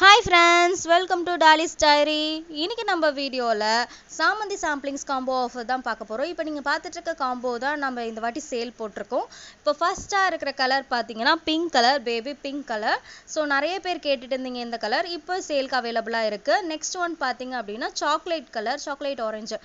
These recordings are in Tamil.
hi friends welcome to Dolly's diary இன்றைக்கி நம்ம வீடியோவில் சாமந்தி சாம்பிளிங்ஸ் காம்போ ஆஃபர் தான் பார்க்க போகிறோம் இப்போ நீங்கள் பார்த்துட்ருக்க காம்போ தான் நம்ம இந்த வாட்டி சேல் போட்டிருக்கோம் இப்போ ஃபஸ்ட்டாக இருக்கிற கலர் பார்த்தீங்கன்னா pink colour baby pink colour so நிறைய பேர் கேட்டுட்டு இருந்தீங்க இந்த கலர் இப்போ சேலுக்கு அவைலபிளாக இருக்குது நெக்ஸ்ட் ஒன் பார்த்தீங்க அப்படின்னா chocolate colour chocolate orange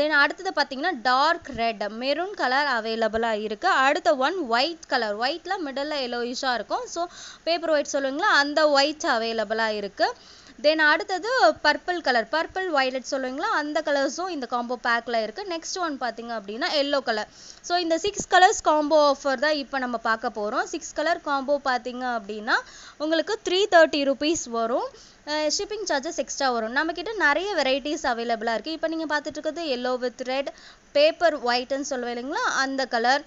then அடுத்தது பார்த்தீங்கன்னா டார்க் ரெட் மெரூன் கலர் அவைலபிளாக இருக்குது அடுத்த ஒன் ஒயிட் கலர் ஒயிட்டில் மிடலில் எல்லோயிஷாக இருக்கும் ஸோ பேப்பர் ஒயிட் சொல்லுவீங்களா அந்த ஒயிட் அவைலபிளாக கலராக இருக்குது தென் அடுத்தது பர்பிள் கலர் பர்பிள் வயலட் சொல்லுவீங்களா அந்த கலர்ஸும் இந்த காம்போ பேக்கில் இருக்குது நெக்ஸ்ட் ஒன் பார்த்தீங்க அப்படின்னா எல்லோ கலர் ஸோ இந்த சிக்ஸ் கலர்ஸ் காம்போ ஆஃபர் தான் இப்போ நம்ம பார்க்க போகிறோம் சிக்ஸ் கலர் காம்போ பார்த்தீங்க அப்படின்னா உங்களுக்கு த்ரீ தேர்ட்டி ருபீஸ் வரும் ஷிப்பிங் சார்ஜஸ் எக்ஸ்ட்ரா வரும் நம்மக்கிட்ட நிறைய வெரைட்டிஸ் அவைலபிளாக இருக்குது இப்போ நீங்கள் பார்த்துட்டு இருக்கிறது எல்லோ வித் ரெட் பேப்பர் ஒயிட்னு சொல்லுவேன் இல்லைங்களா அந்த கலர்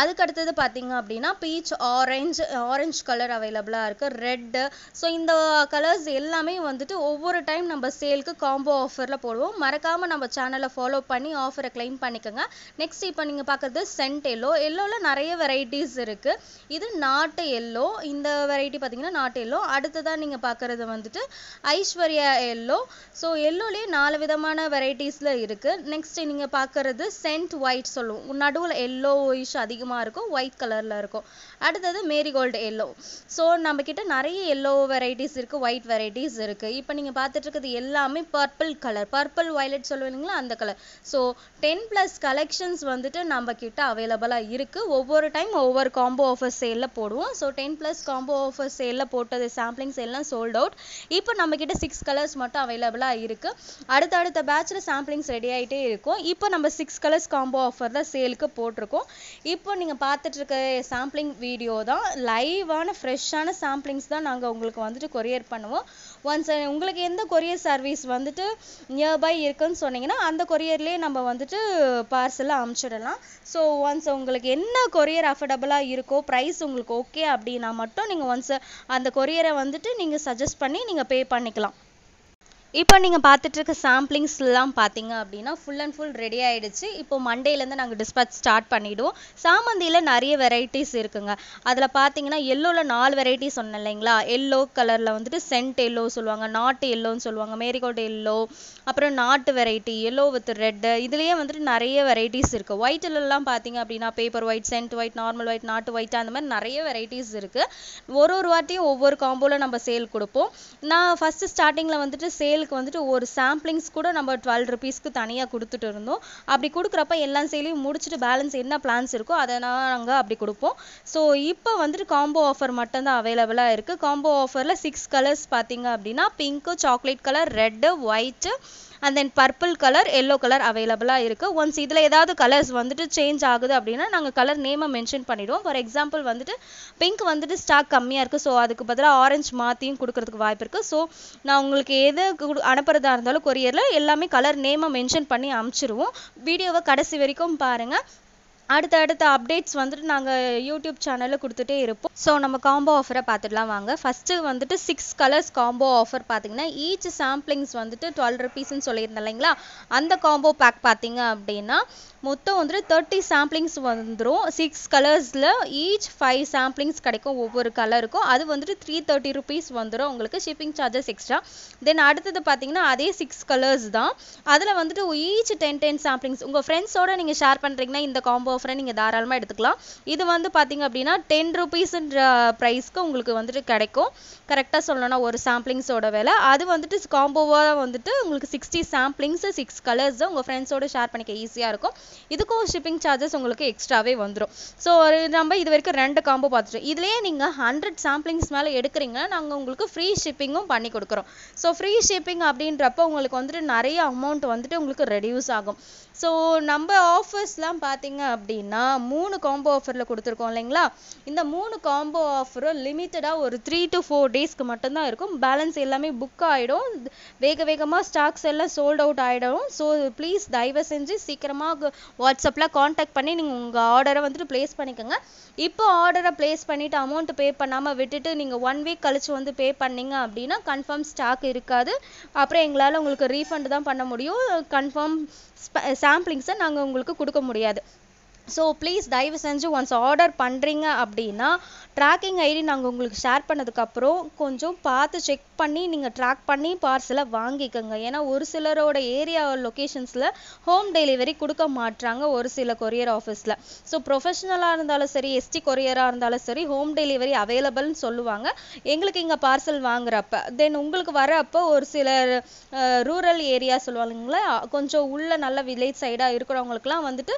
அதுக்கு அடுத்தது பார்த்தீங்க அப்படின்னா பீச் ஆரஞ்சு ஆரஞ்சு கலர் அவைலபிளாக இருக்குது ரெட்டு ஸோ இந்த கலர்ஸ் எல்லாமே வந்துட்டு ஒவ்வொரு டைம் நம்ம சேலுக்கு காம்போ ஆஃபரில் போடுவோம் மறக்காமல் நம்ம சேனலை ஃபாலோ பண்ணி ஆஃபரை கிளைம் பண்ணிக்கோங்க நெக்ஸ்ட் இப்போ நீங்கள் பார்க்குறது சென்ட் எல்லோ எல்லோவில் நிறைய வெரைட்டிஸ் இருக்குது இது நாட்டு எல்லோ இந்த வெரைட்டி பார்த்தீங்கன்னா நாட்டு எல்லோ அடுத்ததான் நீங்கள் பார்க்குறது வந்துட்டு ஐஸ்வர்யா எல்லோ ஸோ எல்லோலேயே நாலு விதமான வெரைட்டிஸில் இருக்குது நெக்ஸ்ட் நீங்கள் பார்க்குறது சென்ட் ஒயிட் சொல்லுவோம் நடுவில் எல்லோ ஒயிஷ் அதிகம் அதிகமாக இருக்கும் ஒயிட் கலரில் இருக்கும் அடுத்தது மேரிகோல்டு எல்லோ ஸோ நம்ம நம்மக்கிட்ட நிறைய எல்லோ வெரைட்டிஸ் இருக்குது ஒயிட் வெரைட்டிஸ் இருக்குது இப்போ நீங்கள் பார்த்துட்டு இருக்கிறது எல்லாமே பர்பிள் கலர் பர்பிள் வயலட் சொல்லுவீங்களா அந்த colour so ten plus collections வந்துட்டு நம்ம கிட்ட அவைலபிளாக இருக்குது ஒவ்வொரு டைம் ஒவ்வொரு காம்போ ஆஃபர் சேலில் போடுவோம் so ten plus combo offer சேலில் போட்டது சாம்பிளிங்ஸ் எல்லாம் சோல்ட் அவுட் இப்போ நம்ம கிட்ட சிக்ஸ் கலர்ஸ் மட்டும் அவைலபிளாக இருக்குது அடுத்தடுத்த பேட்சில் சாம்பிளிங்ஸ் ரெடி ஆகிட்டே இருக்கும் இப்போ நம்ம சிக்ஸ் கலர்ஸ் காம்போ ஆஃபர் தான் சேலுக்கு போட்டிருக்கோம் இப்போ இப்போ நீங்கள் பார்த்துட்ருக்க சாம்பிளிங் வீடியோ தான் லைவான ஃப்ரெஷ்ஷான சாம்பிளிங்ஸ் தான் நாங்கள் உங்களுக்கு வந்துட்டு கொரியர் பண்ணுவோம் ஒன்ஸ் உங்களுக்கு எந்த கொரியர் சர்வீஸ் வந்துட்டு நியர்பை இருக்குன்னு சொன்னீங்கன்னா அந்த கொரியர்லேயே நம்ம வந்துட்டு பார்சலை அமுச்சிடலாம் ஸோ ஒன்ஸ் உங்களுக்கு என்ன கொரியர் அஃபர்டபுளாக இருக்கோ ப்ரைஸ் உங்களுக்கு ஓகே அப்படின்னா மட்டும் நீங்கள் ஒன்ஸ் அந்த கொரியரை வந்துட்டு நீங்கள் சஜஸ்ட் பண்ணி நீங்கள் பே பண்ணிக்கலாம் இப்போ நீங்கள் பார்த்துட்ருக்க சாம்பிளிங்ஸ்லாம் பார்த்தீங்க அப்படின்னா ஃபுல் அண்ட் ஃபுல் ரெடி ஆகிடுச்சு இப்போ மண்டேலேருந்து நாங்கள் டிஸ்பாச் ஸ்டார்ட் பண்ணிவிடுவோம் சாமந்தியில் நிறைய வெரைட்டிஸ் இருக்குங்க அதில் பார்த்தீங்கன்னா எல்லோவில் நாலு வெரைட்டி சொன்னேன் இல்லைங்களா எல்லோ கலரில் வந்துட்டு சென்ட் எல்லோ சொல்லுவாங்க நாட்டு எல்லோன்னு சொல்லுவாங்க மேரிகோட் எல்லோ அப்புறம் நாட்டு வெரைட்டி எல்லோ வித் ரெட்டு இதுலேயே வந்துட்டு நிறைய வெரைட்டிஸ் இருக்குது ஒயிட் எல்லாம் பார்த்தீங்க அப்படின்னா paper white scent white normal white நாட்டு ஒயிட் அந்த மாதிரி நிறைய வெரைட்டிஸ் இருக்குது ஒரு ஒரு வாட்டியும் ஒவ்வொரு காம்போவில் நம்ம சேல் கொடுப்போம் நான் ஃபஸ்ட்டு ஸ்டார்டிங்கில் வந்துட்டு சேல் குழந்தைகளுக்கு வந்துட்டு ஒரு சாம்பிளிங்ஸ் கூட நம்ம டுவெல் ருபீஸ்க்கு தனியாக கொடுத்துட்டு இருந்தோம் அப்படி கொடுக்குறப்ப எல்லா செயலையும் முடிச்சுட்டு பேலன்ஸ் என்ன பிளான்ஸ் இருக்கோ அதை நாங்கள் அப்படி கொடுப்போம் ஸோ இப்போ வந்துட்டு காம்போ ஆஃபர் மட்டும்தான் அவைலபிளாக இருக்குது காம்போ ஆஃபரில் சிக்ஸ் கலர்ஸ் பார்த்தீங்க அப்படின்னா pink chocolate colour red white and then purple colour yellow colour அவைலபிளாக இருக்குது ஒன்ஸ் இதில் ஏதாவது கலர்ஸ் வந்துட்டு சேஞ்ச் ஆகுது அப்படின்னா நாங்கள் கலர் நேமை மென்ஷன் பண்ணிவிடுவோம் ஃபார் எக்ஸாம்பிள் வந்துட்டு பிங்க் வந்துட்டு ஸ்டாக் கம்மியாக இருக்குது ஸோ அதுக்கு பதிலாக ஆரஞ்சு மாற்றியும் கொடுக்கறதுக்கு வாய்ப்பு இருக்குது ஸோ நான் உங்களுக்கு எது அனுப்புறதா இருந்தாலும் கொரியரில் எல்லாமே கலர் நேமை மென்ஷன் பண்ணி அமுச்சிருவோம் வீடியோவை கடைசி வரைக்கும் பாருங்கள் அடுத்த அடுத்த அப்டேட்ஸ் வந்துட்டு நாங்கள் யூடியூப் சேனலில் கொடுத்துட்டே இருப்போம் ஸோ நம்ம காம்போ ஆஃபரை பார்த்துடலாம் வாங்க ஃபஸ்ட்டு வந்துட்டு சிக்ஸ் கலர்ஸ் காம்போ ஆஃபர் பார்த்தீங்கன்னா ஈச் சாம்பிளிங்ஸ் வந்துட்டு டுவெல் ருபீஸ்ன்னு சொல்லியிருந்தேன் இல்லைங்களா அந்த காம்போ பேக் பார்த்தீங்க அப்படின்னா மொத்தம் வந்து தேர்ட்டி சாம்பிளிங்ஸ் வந்துடும் சிக்ஸ் கலர்ஸில் ஈச் ஃபைவ் சாம்பிளிங்ஸ் கிடைக்கும் ஒவ்வொரு கலருக்கும் அது வந்துட்டு த்ரீ தேர்ட்டி ருபீஸ் வந்துடும் உங்களுக்கு ஷிப்பிங் சார்ஜஸ் எக்ஸ்ட்ரா தென் அடுத்தது பார்த்தீங்கன்னா அதே சிக்ஸ் கலர்ஸ் தான் அதில் வந்துட்டு ஈச் டென் டென் சாம்பிளிங்ஸ் உங்கள் ஃப்ரெண்ட்ஸோடு நீங்கள் ஷேர் பண்ணுறீங்கன்னா இந்த காம்போ ஆஃபரை நீங்கள் தாராளமாக எடுத்துக்கலாம் இது வந்து பார்த்தீங்க அப்படின்னா டென் ருபீஸ்ன்ற ப்ரைஸ்க்கு உங்களுக்கு வந்துட்டு கிடைக்கும் கரெக்டாக சொல்லணும்னா ஒரு சாம்பிளிங்ஸோட விலை அது வந்துட்டு காம்போவாக வந்துட்டு உங்களுக்கு சிக்ஸ்டி சாம்பிளிங்ஸ் சிக்ஸ் கலர்ஸை உங்கள் ஃப்ரெண்ட்ஸோட ஷேர் பண்ணிக்க ஈஸியாக இருக்கும் இதுக்கும் ஷிப்பிங் சார்ஜஸ் உங்களுக்கு எக்ஸ்ட்ராவே வந்துடும் ஸோ ஒரு நம்ம இது வரைக்கும் ரெண்டு காம்போ பார்த்துட்டோம் இதுலேயே நீங்கள் ஹண்ட்ரட் சாம்பிளிங்ஸ் மேலே எடுக்கிறீங்கன்னா நாங்கள் உங்களுக்கு ஃப்ரீ ஷிப்பிங்கும் பண்ணி கொடுக்குறோம் ஸோ ஃப்ரீ ஷிப்பிங் அப்படின்றப்ப உங்களுக்கு வந்துட்டு நிறைய அமௌண்ட் வந்துட்டு உங்களுக்கு ரெடியூஸ் ஆகும் ஸோ நம்ம ஆஃபர்ஸ்லாம் பார்த்தீங்க அப்படின்னா மூணு காம்போ ஆஃபரில் கொடுத்துருக்கோம் இல்லைங்களா இந்த மூணு காம்போ ஆஃபரும் லிமிட்டடாக ஒரு த்ரீ டு ஃபோர் டேஸ்க்கு மட்டும்தான் இருக்கும் பேலன்ஸ் எல்லாமே புக் ஆகிடும் வேக வேகமாக ஸ்டாக்ஸ் எல்லாம் சோல்ட் அவுட் ஆகிடும் ஸோ ப்ளீஸ் தயவு செஞ்சு சீக்கிரமாக வாட்ஸ்அப்ல காண்டாக்ட் பண்ணி நீங்க உங்க ஆர்டரை வந்துட்டு ப்ளேஸ் பண்ணிக்கோங்க இப்போ ஆர்டரை ப்ளேஸ் பண்ணிட்டு amount பே பண்ணாம விட்டுட்டு நீங்க ஒன் வீக் கழிச்சு வந்து பே பண்ணீங்க அப்படின்னா கன்ஃபார்ம் ஸ்டாக் இருக்காது அப்புறம் எங்களால உங்களுக்கு ரீஃபண்ட் தான் பண்ண முடியும் கன்ஃபார்ம் சாம்பிளிங்ஸை நாங்கள் நாங்க உங்களுக்கு கொடுக்க முடியாது ஸோ ப்ளீஸ் தயவு செஞ்சு ஒன்ஸ் ஆர்டர் பண்றீங்க அப்படின்னா ட்ராக்கிங் ஐடி நாங்கள் உங்களுக்கு ஷேர் பண்ணதுக்கப்புறம் கொஞ்சம் பார்த்து செக் பண்ணி நீங்கள் ட்ராக் பண்ணி பார்சலை வாங்கிக்கோங்க ஏன்னா ஒரு சிலரோட ஏரியா லொக்கேஷன்ஸில் ஹோம் டெலிவரி கொடுக்க மாட்டுறாங்க ஒரு சில கொரியர் ஆஃபீஸில் ஸோ ப்ரொஃபஷனலாக இருந்தாலும் சரி எஸ்டி கொரியராக இருந்தாலும் சரி ஹோம் டெலிவரி அவைலபிள்னு சொல்லுவாங்க எங்களுக்கு இங்கே பார்சல் வாங்குறப்ப தென் உங்களுக்கு வரப்போ ஒரு சில ரூரல் ஏரியா சொல்லுவாங்களே கொஞ்சம் உள்ள நல்ல வில்லேஜ் சைடாக இருக்கிறவங்களுக்குலாம் வந்துட்டு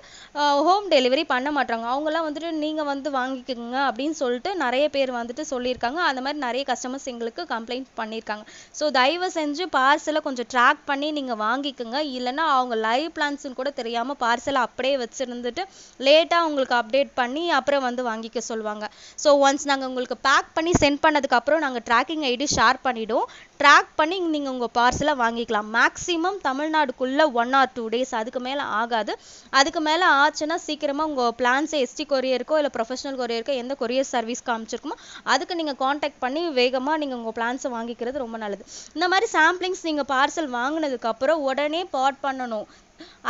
ஹோம் டெலிவரி பண்ண மாட்டாங்க அவங்கெல்லாம் வந்துட்டு நீங்கள் வந்து வாங்கிக்கோங்க அப்படின்னு சொல்லிட்டு சொல்லிட்டு நிறைய பேர் வந்துட்டு சொல்லியிருக்காங்க அந்த மாதிரி நிறைய கஸ்டமர்ஸ் எங்களுக்கு கம்ப்ளைண்ட் பண்ணியிருக்காங்க ஸோ தயவு செஞ்சு பார்சலை கொஞ்சம் ட்ராக் பண்ணி நீங்கள் வாங்கிக்கோங்க இல்லைன்னா அவங்க லைவ் பிளான்ஸுன்னு கூட தெரியாமல் பார்சலை அப்படியே வச்சுருந்துட்டு லேட்டாக உங்களுக்கு அப்டேட் பண்ணி அப்புறம் வந்து வாங்கிக்க சொல்லுவாங்க ஸோ ஒன்ஸ் நாங்கள் உங்களுக்கு பேக் பண்ணி சென்ட் பண்ணதுக்கப்புறம் நாங்கள் ட்ராக்கிங் ஐடி ஷேர் பண்ணிவிடுவோம் ட்ராக் பண்ணி நீங்கள் உங்கள் பார்சலை வாங்கிக்கலாம் மேக்ஸிமம் தமிழ்நாடுக்குள்ளே ஒன் ஆர் டூ டேஸ் அதுக்கு மேலே ஆகாது அதுக்கு மேலே ஆச்சுன்னா சீக்கிரமாக உங்கள் பிளான்ஸ் எஸ்டி கொரியருக்கோ இல்லை ப்ரொஃபஷனல் கொரியருக்கோ எந்த கொரியர் சர்வீஸ் சர்வீஸ் காமிச்சிருக்குமோ அதுக்கு நீங்கள் காண்டாக்ட் பண்ணி வேகமாக நீங்கள் உங்கள் பிளான்ஸை வாங்கிக்கிறது ரொம்ப நல்லது இந்த மாதிரி சாம்பிளிங்ஸ் நீங்கள் பார்சல் வாங்கினதுக்கப்புறம் உடனே பாட் பண்ணணும்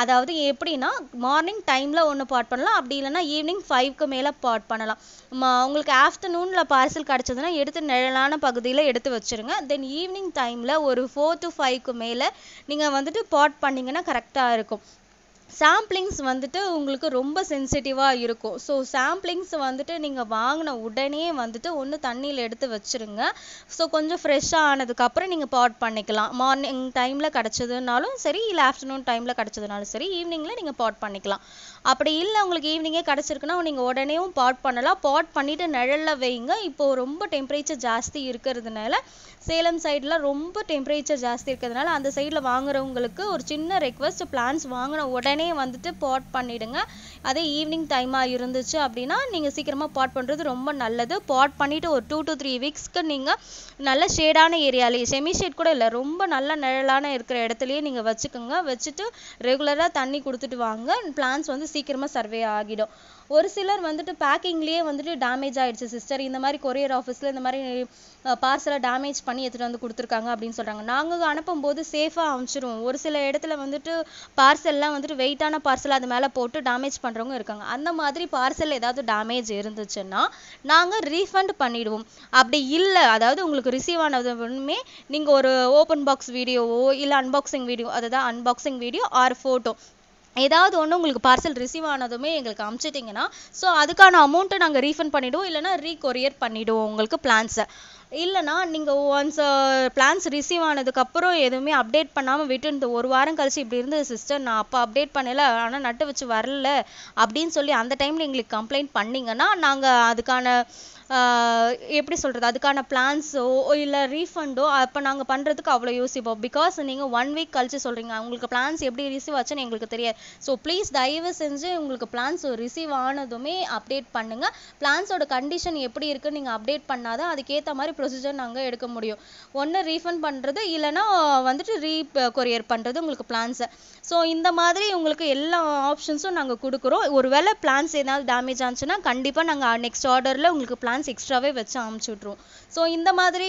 அதாவது எப்படின்னா மார்னிங் டைமில் ஒன்று பாட் பண்ணலாம் அப்படி இல்லைன்னா ஈவினிங் ஃபைவ்க்கு மேலே பாட் பண்ணலாம் உங்களுக்கு ஆஃப்டர்நூனில் பார்சல் கிடச்சதுன்னா எடுத்து நிழலான பகுதியில் எடுத்து வச்சுருங்க தென் ஈவினிங் டைமில் ஒரு ஃபோர் டு ஃபைவ்க்கு மேலே நீங்கள் வந்துட்டு பாட் பண்ணிங்கன்னா கரெக்டாக இருக்கும் சாம்பிளிங்ஸ் வந்துட்டு உங்களுக்கு ரொம்ப sensitive இருக்கும் ஸோ சாம்பிளிங்ஸ் வந்துட்டு நீங்க வாங்கின உடனே வந்துட்டு ஒன்று தண்ணியில் எடுத்து வச்சிருங்க ஸோ கொஞ்சம் ஃப்ரெஷ்ஷாக ஆனதுக்கப்புறம் ஆனதுக்கு அப்புறம் நீங்க பண்ணிக்கலாம் மார்னிங் டைமில் கிடைச்சதுனாலும் சரி இல்லை ஆஃப்டர்நூன் டைமில் கிடச்சதுனாலும் சரி ஈவினிங்கில் நீங்கள் நீங்க பண்ணிக்கலாம் அப்படி இல்லை உங்களுக்கு ஈவினிங்கே கிடச்சிருக்குன்னா கிடைச்சிருக்குன்னா நீங்க உடனேயும் பண்ணலாம் பாட் பண்ணிட்டு நிழல்ல வைங்க இப்போ ரொம்ப டெம்பரேச்சர் ஜாஸ்தி இருக்கிறதுனால சேலம் side ரொம்ப டெம்பரேச்சர் ஜாஸ்தி இருக்கிறதுனால அந்த சைடில் வாங்குறவங்களுக்கு ஒரு சின்ன ரெக்வஸ்ட் பிளான்ஸ் வாங்கின உடனே உடனே வந்துட்டு பாட் பண்ணிடுங்க அதே ஈவினிங் டைமாக இருந்துச்சு அப்படின்னா நீங்கள் சீக்கிரமாக பாட் பண்ணுறது ரொம்ப நல்லது பாட் பண்ணிவிட்டு ஒரு டூ டு த்ரீ வீக்ஸ்க்கு நீங்கள் நல்ல ஷேடான ஏரியாலேயே செமி ஷேட் கூட இல்லை ரொம்ப நல்ல நிழலான இருக்கிற இடத்துலையே நீங்கள் வச்சுக்கோங்க வச்சுட்டு ரெகுலராக தண்ணி கொடுத்துட்டு வாங்க பிளான்ஸ் வந்து சீக்கிரமாக சர்வே ஆகிடும் ஒரு சிலர் வந்துட்டு பேக்கிங்லேயே வந்துட்டு டேமேஜ் ஆயிடுச்சு சிஸ்டர் இந்த மாதிரி கொரியர் ஆஃபீஸில் இந்த மாதிரி பார்சலை டேமேஜ் பண்ணி எடுத்துகிட்டு வந்து கொடுத்துருக்காங்க அப்படின்னு சொல்கிறாங்க நாங்கள் அனுப்பும்போது சேஃபாக அமைச்சிருவோம் ஒரு சில இடத்துல வந்துட்டு பார்சல்லாம் வந்துட்டு வெயிட்டான பார்சல் அது மேலே போட்டு டேமேஜ் பண்ணுறவங்க இருக்காங்க அந்த மாதிரி பார்சல் ஏதாவது டேமேஜ் இருந்துச்சுன்னா நாங்கள் ரீஃபண்ட் பண்ணிடுவோம் அப்படி இல்லை அதாவது உங்களுக்கு ரிசீவ் ஆனதுமே நீங்கள் ஒரு ஓப்பன் பாக்ஸ் வீடியோவோ இல்லை அன்பாக்சிங் வீடியோ அதாவது அன்பாக்சிங் வீடியோ ஆர் ஃபோட்டோ ஏதாவது ஒண்ணு உங்களுக்கு பார்சல் ரிசீவ் ஆனதுமே எங்களுக்கு அனுப்பிச்சிட்டீங்கன்னா ஸோ அதுக்கான அமௌண்ட்டை நாங்கள் நாங்க refund பண்ணிடுவோம் இல்லைன்னா re பண்ணிடுவோம் உங்களுக்கு பிளான்ஸை இல்லைன்னா நீங்கள் ஒன்ஸ் பிளான்ஸ் ரிசீவ் ஆனதுக்கப்புறம் எதுவுமே அப்டேட் பண்ணாமல் விட்டுருந்து ஒரு வாரம் கழிச்சு இப்படி இருந்தது சிஸ்டர் நான் அப்போ அப்டேட் பண்ணலை ஆனால் நட்டு வச்சு வரல அப்படின்னு சொல்லி அந்த டைமில் எங்களுக்கு கம்ப்ளைண்ட் பண்ணிங்கன்னா நாங்கள் அதுக்கான எப்படி சொல்கிறது அதுக்கான பிளான்ஸோ இல்லை ரீஃபண்டோ அப்போ நாங்கள் பண்ணுறதுக்கு அவ்வளோ யோசிப்போம் பிகாஸ் நீங்கள் ஒன் வீக் கழிச்சு சொல்கிறீங்க உங்களுக்கு பிளான்ஸ் எப்படி ரிசீவ் ஆச்சுன்னு எங்களுக்கு தெரியாது ஸோ ப்ளீஸ் தயவு செஞ்சு உங்களுக்கு பிளான்ஸ் ரிசீவ் ஆனதுமே அப்டேட் பண்ணுங்கள் பிளான்ஸோட கண்டிஷன் எப்படி இருக்குன்னு நீங்கள் அப்டேட் பண்ணாதான் அதுக்கேற்ற மாதிரி ப்ரொசீஜர் நாங்கள் எடுக்க முடியும் ஒன்று ரீஃபண்ட் பண்ணுறது இல்லைன்னா வந்துட்டு ரீ கொரியர் பண்ணுறது உங்களுக்கு பிளான்ஸை ஸோ இந்த மாதிரி உங்களுக்கு எல்லா ஆப்ஷன்ஸும் நாங்கள் கொடுக்குறோம் ஒருவேளை பிளான்ஸ் ஏதாவது டேமேஜ் ஆச்சுன்னா கண்டிப்பாக நாங்கள் நெக்ஸ்ட் ஆர்டரில் உங்களுக்கு பிளான்ஸ் எக்ஸ்ட்ராவே வச்சு அமுச்சு விட்ருவோம் ஸோ இந்த மாதிரி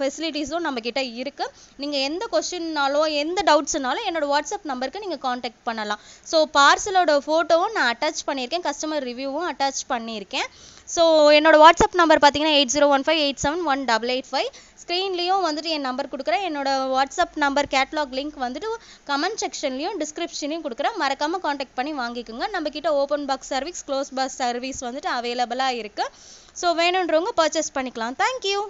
ஃபெசிலிட்டிஸும் uh, நம்மக்கிட்ட இருக்குது நீங்கள் எந்த கொஷின்னாலோ எந்த டவுட்ஸ்னாலும் என்னோட வாட்ஸ்அப் நம்பருக்கு நீங்கள் காண்டாக்ட் பண்ணலாம் ஸோ பார்சலோட ஃபோட்டோவும் நான் அட்டாச் பண்ணியிருக்கேன் கஸ்டமர் ரிவ்யூவும் அட்டாச் பண்ணியிருக்கேன் ஸோ என்னோட வாட்ஸ்அப் நம்பர் பார்த்தீங்கன்னா eight zero one five eight seven one double eight five ஸ்க்ரீன்லேயும் வந்துட்டு என் நம்பர் கொடுக்குறேன் என்னோட வாட்ஸ்அப் நம்பர் கேட்லாக் லிங்க் வந்துட்டு கமெண்ட் செக்ஷன்லையும் டிஸ்கிரிப்ஷன்லையும் கொடுக்குறேன் மறக்காமல் காண்டாக்ட் பண்ணி வாங்கிக்கோங்க நம்ம கிட்ட open box service close box service வந்துட்டு அவைலபிளாக இருக்குது ஸோ வேணுன்றவங்க பர்ச்சேஸ் பண்ணிக்கலாம் தேங்க்யூ